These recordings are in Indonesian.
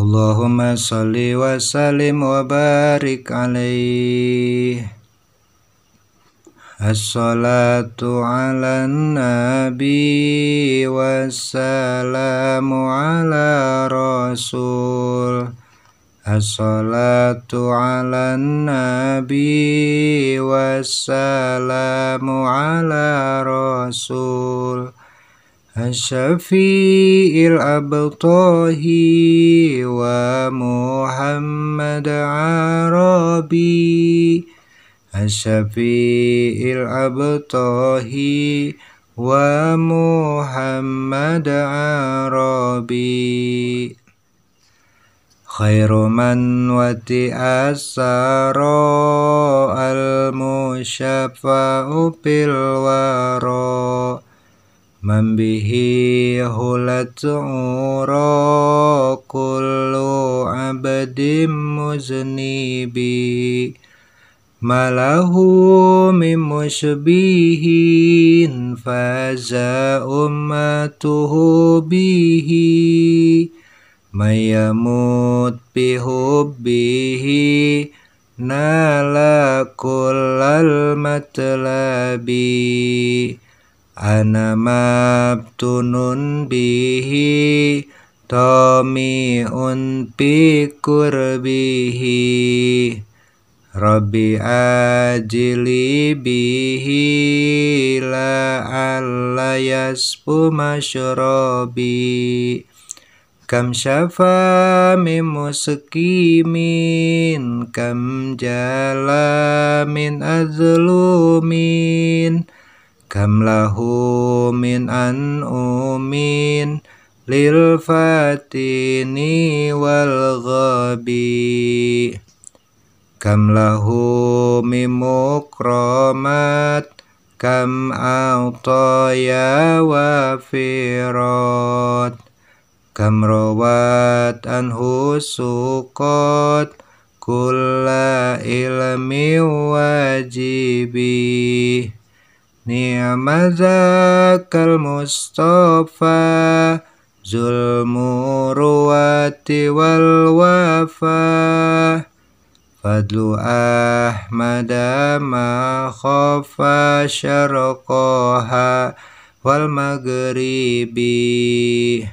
اللهم صل وسلم وبارك عليه الصلاة على النبي والسلام على رسول الصلاة على النبي والسلام على رسول الشفيع الأبطاه ومحمد عربي الشفيع الأبطاه ومحمد عربي خير من وتئ السراء المشفع بالوراء من به هلت عورا كل عبد مذنب ما له من مشبيه فازا أمته به من يموت بحبه نال كل المطلب Ana mabtunun bihi Tami'un bikurbihi Rabbi ajili bihi la ala yasbu masyrabi Kam syafa muskimin Kam jala min azlumin Kam lahu min umin lil fatini wal ghabi Kam lahu mimukramat Kam wa firat Kam rawat anhu husukat Kulla ilmi wajibi Ni'amazakal Mustafa Zulmuruati wal wafa Fadlu Ahmad ma khafa syarqaha wal maghribi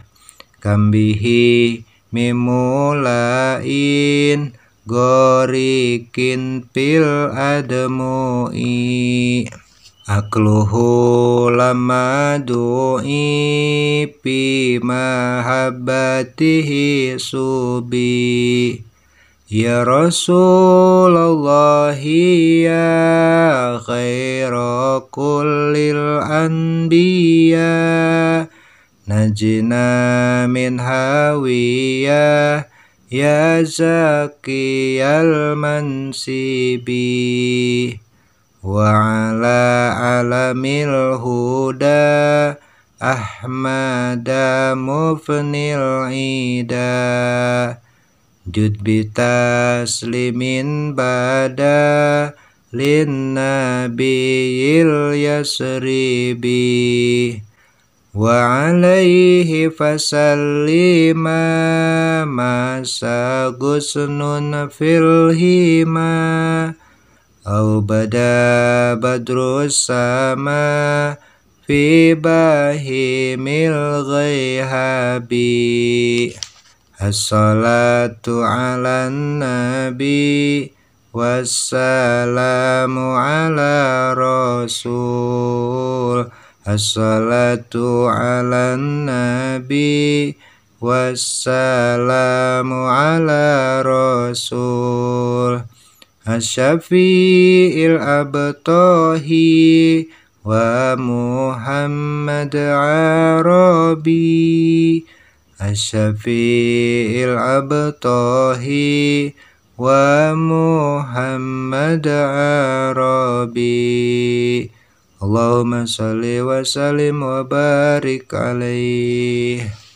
Kambihi mimulain gorikin pil ademu'i. Akluhu lama du'i pi mahabbatihi subi Ya Rasulullah ya khaira kullil anbiya Najina min hawiyah Ya zakiyal mansibi Wa ala alamil huda Ahmada mufnil ida Jud bitaslimin bada lin nabiyil yasribi wa alaihi fasallima masa gusnun fil hima Obada badru sama fiba himil rei habi, asala tu alan nabi wasalamu ala Rasul asala tu alan nabi wasalamu ala Rasul الشفيع الأبطاهي ومحمد عربي الشفيع الأبطاهي ومحمد عربي اللهم صل وسلم وبارك عليه